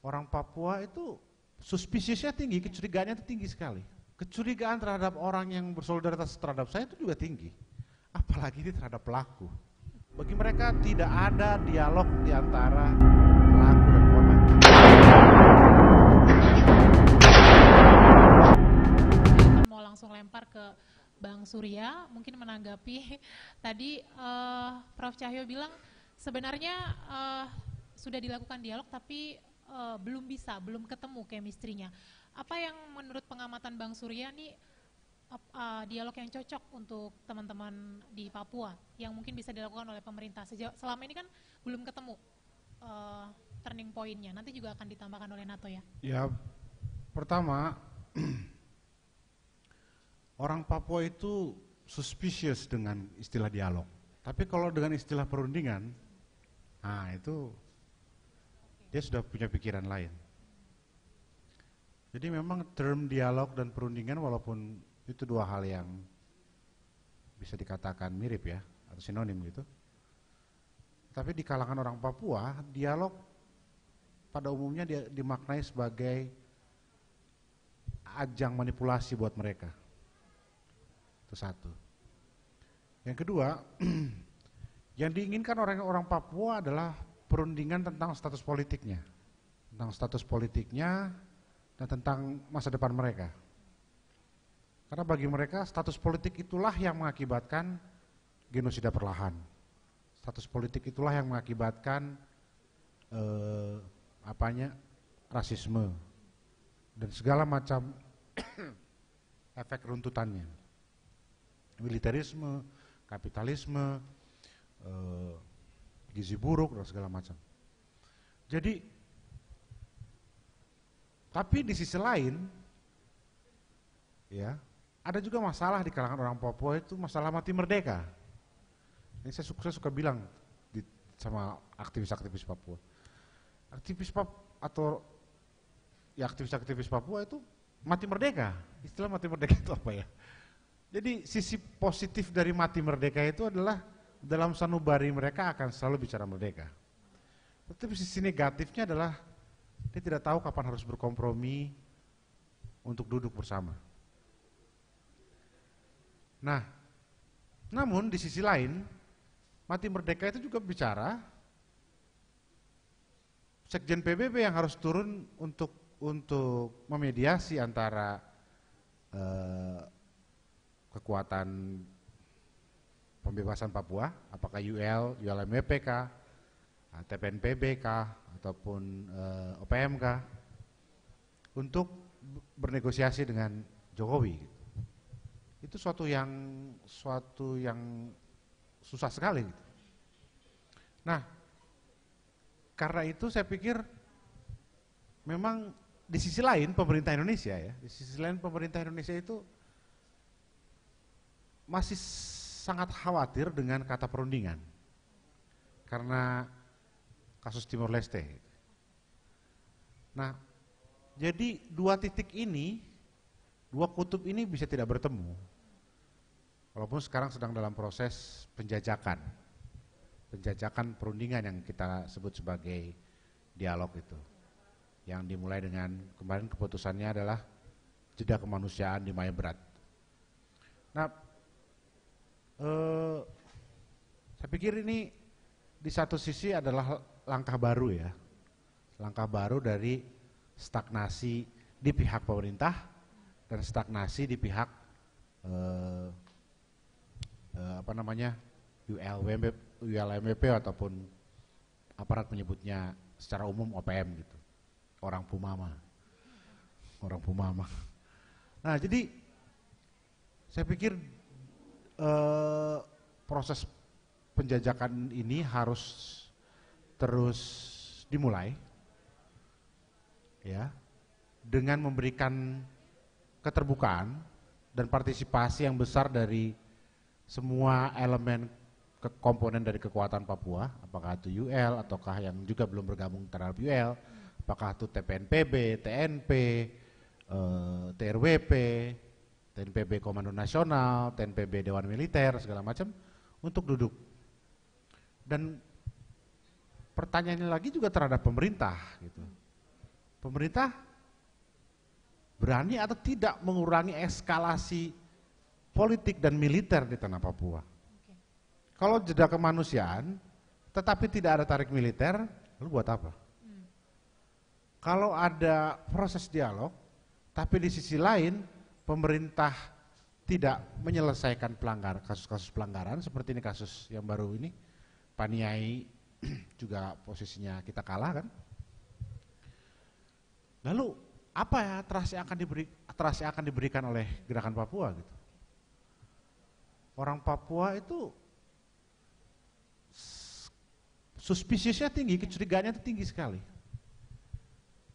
Orang Papua itu suspisiusnya tinggi, kecurigaannya itu tinggi sekali. Kecurigaan terhadap orang yang bersolidaritas terhadap saya itu juga tinggi. Apalagi ini terhadap pelaku. Bagi mereka tidak ada dialog di antara pelaku dan korban. Mau langsung lempar ke Bang Surya mungkin menanggapi tadi uh, Prof Cahyo bilang sebenarnya uh, sudah dilakukan dialog tapi uh, belum bisa, belum ketemu chemistry Apa yang menurut pengamatan Bang Surya nih uh, dialog yang cocok untuk teman-teman di Papua yang mungkin bisa dilakukan oleh pemerintah? Sejauh, selama ini kan belum ketemu uh, turning point-nya. Nanti juga akan ditambahkan oleh NATO ya. Ya, pertama orang Papua itu suspicious dengan istilah dialog. Tapi kalau dengan istilah perundingan, nah itu dia sudah punya pikiran lain. Jadi memang term dialog dan perundingan walaupun itu dua hal yang bisa dikatakan mirip ya atau sinonim gitu. Tapi di kalangan orang Papua, dialog pada umumnya dia dimaknai sebagai ajang manipulasi buat mereka. Itu satu. Yang kedua, yang diinginkan orang-orang Papua adalah perundingan tentang status politiknya, tentang status politiknya dan tentang masa depan mereka. Karena bagi mereka status politik itulah yang mengakibatkan genosida perlahan. Status politik itulah yang mengakibatkan eh, apanya rasisme dan segala macam efek runtutannya. Militerisme, kapitalisme, eh, gizi buruk dan segala macam. Jadi tapi di sisi lain ya, ada juga masalah di kalangan orang Papua itu masalah mati merdeka. Ini saya suka, saya suka bilang di, sama aktivis-aktivis Papua. Aktivis Papua atau ya aktivis-aktivis Papua itu mati merdeka. Istilah mati merdeka itu apa ya? Jadi sisi positif dari mati merdeka itu adalah dalam sanubari mereka akan selalu bicara merdeka. Tetapi sisi negatifnya adalah dia tidak tahu kapan harus berkompromi untuk duduk bersama. Nah, namun di sisi lain, mati merdeka itu juga bicara Sekjen PBB yang harus turun untuk untuk memediasi antara eh, kekuatan pembebasan Papua, apakah UL, ULMWPK, eh, TPNPBK, ataupun eh, OPMK, untuk bernegosiasi dengan Jokowi. Itu suatu yang suatu yang susah sekali. Gitu. Nah, karena itu saya pikir memang di sisi lain pemerintah Indonesia ya, di sisi lain pemerintah Indonesia itu masih sangat khawatir dengan kata perundingan karena kasus timur Leste. Nah, jadi dua titik ini, dua kutub ini bisa tidak bertemu. Walaupun sekarang sedang dalam proses penjajakan. Penjajakan perundingan yang kita sebut sebagai dialog itu. Yang dimulai dengan kemarin keputusannya adalah jeda kemanusiaan di Maya Berat. Nah, Saya pikir ini di satu sisi adalah langkah baru ya. Langkah baru dari stagnasi di pihak pemerintah dan stagnasi di pihak eh, eh, apa namanya ULMP, ULMP ataupun aparat menyebutnya secara umum OPM gitu orang Pumama orang Pumama nah jadi saya pikir eh, proses penjajakan ini harus terus dimulai ya dengan memberikan keterbukaan dan partisipasi yang besar dari semua elemen ke komponen dari kekuatan Papua, apakah itu UL ataukah yang juga belum bergabung terhadap UL, apakah itu TPNPB, TNP, e, eh, TRWP, TNPB Komando Nasional, TNPB Dewan Militer segala macam untuk duduk dan pertanyaannya lagi juga terhadap pemerintah gitu. Pemerintah berani atau tidak mengurangi eskalasi politik dan militer di tanah Papua. Kalau jeda kemanusiaan, tetapi tidak ada tarik militer, lalu buat apa? Hmm. Kalau ada proses dialog, tapi di sisi lain pemerintah tidak menyelesaikan pelanggar kasus-kasus pelanggaran seperti ini kasus yang baru ini, Paniai juga posisinya kita kalah kan. Lalu apa ya trust akan diberi trust akan diberikan oleh gerakan Papua gitu. Orang Papua itu suspisiusnya tinggi, kecurigaannya itu tinggi sekali.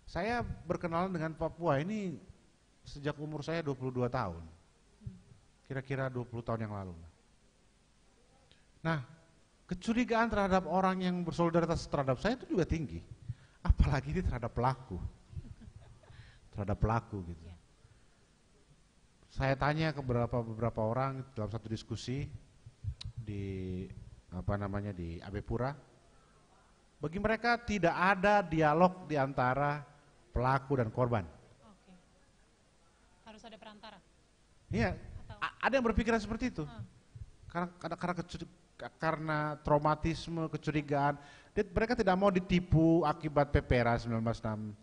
Saya berkenalan dengan Papua ini sejak umur saya 22 tahun. Kira-kira 20 tahun yang lalu. Nah, Kecurigaan terhadap orang yang bersolidaritas terhadap saya itu juga tinggi. Apalagi ini terhadap pelaku. Terhadap pelaku gitu. Ya. Saya tanya ke beberapa beberapa orang dalam satu diskusi di apa namanya di Abepura, Pura. Bagi mereka tidak ada dialog di antara pelaku dan korban. Oke. Harus ada perantara. Iya. Ada yang berpikiran seperti itu. Hmm. Karena, karena karena karena traumatisme, kecurigaan. Mereka tidak mau ditipu akibat PPRA 1969.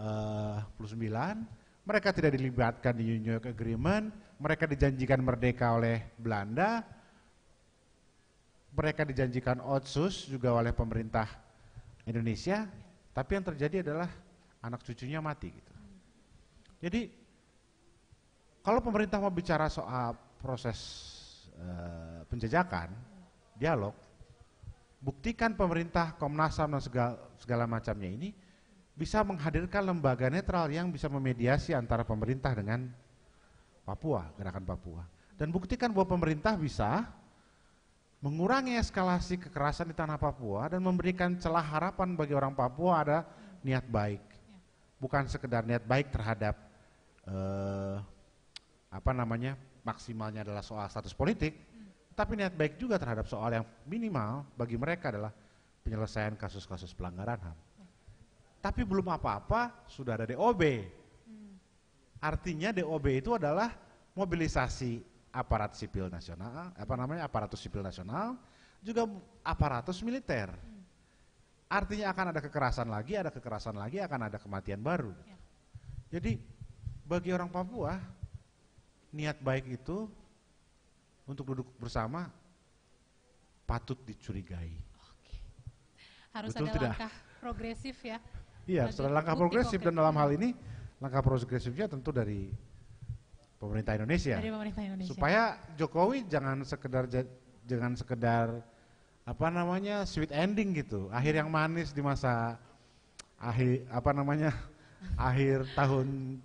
Eh, mereka tidak dilibatkan di New York Agreement. Mereka dijanjikan merdeka oleh Belanda. Mereka dijanjikan otsus juga oleh pemerintah Indonesia. Tapi yang terjadi adalah anak cucunya mati gitu. Jadi kalau pemerintah mau bicara soal proses e, penjajakan, dialog, buktikan pemerintah, Komnas HAM dan segala, segala macamnya ini bisa menghadirkan lembaga netral yang bisa memediasi antara pemerintah dengan Papua, gerakan Papua. Dan buktikan bahwa pemerintah bisa mengurangi eskalasi kekerasan di tanah Papua dan memberikan celah harapan bagi orang Papua ada niat baik. Bukan sekedar niat baik terhadap eh, apa namanya maksimalnya adalah soal status politik, tapi niat baik juga terhadap soal yang minimal bagi mereka adalah penyelesaian kasus-kasus pelanggaran HAM. Tapi belum apa-apa sudah ada DOB. Hmm. Artinya DOB itu adalah mobilisasi aparat sipil nasional, apa namanya aparatus sipil nasional, juga aparatus militer. Hmm. Artinya akan ada kekerasan lagi, ada kekerasan lagi, akan ada kematian baru. Ya. Jadi bagi orang Papua niat baik itu untuk duduk bersama patut dicurigai. Oke. Harus Betul ada tidak? langkah progresif ya. Iya, setelah langkah progresif dan dalam hal ini langkah progresifnya tentu dari pemerintah Indonesia. Dari pemerintah Indonesia. Supaya Jokowi jangan sekedar jangan sekedar apa namanya sweet ending gitu, akhir yang manis di masa akhir apa namanya akhir tahun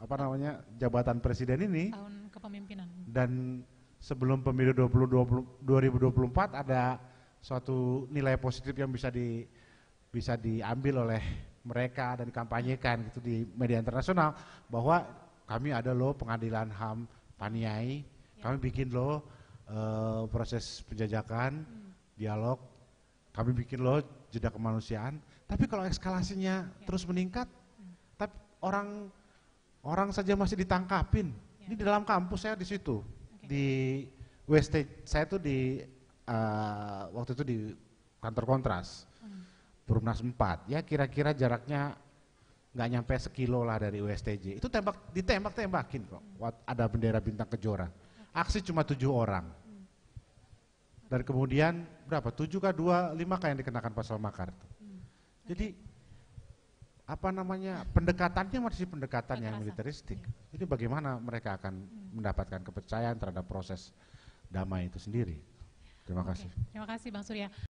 apa namanya jabatan presiden ini tahun kepemimpinan dan sebelum pemilu 2024 ada suatu nilai positif yang bisa di bisa diambil oleh mereka dan dikampanyekan gitu di media internasional bahwa kami ada loh pengadilan HAM Paniai, ya. kami bikin loh uh, proses penjajakan, hmm. dialog, kami bikin loh jeda kemanusiaan. Tapi kalau eskalasinya ya. terus meningkat, hmm. tapi orang orang saja masih ditangkapin, di dalam kampus saya di situ. Okay. Di West saya tuh di uh, waktu itu di kantor kontras. Hmm. Perumnas 4. Ya kira-kira jaraknya nggak nyampe sekilo lah dari USTJ. Itu tembak ditembak-tembakin kok. Hmm. Ada bendera bintang kejora. Aksi cuma tujuh orang. Hmm. Dan kemudian berapa? Tujuh kah dua lima kah yang dikenakan pasal makar itu. Hmm. Okay. Jadi apa namanya pendekatannya masih pendekatan yang militeristik. hmm. Ini bagaimana mereka akan hmm. mendapatkan kepercayaan terhadap proses damai itu sendiri? Terima kasih. Terima kasih Bang Surya.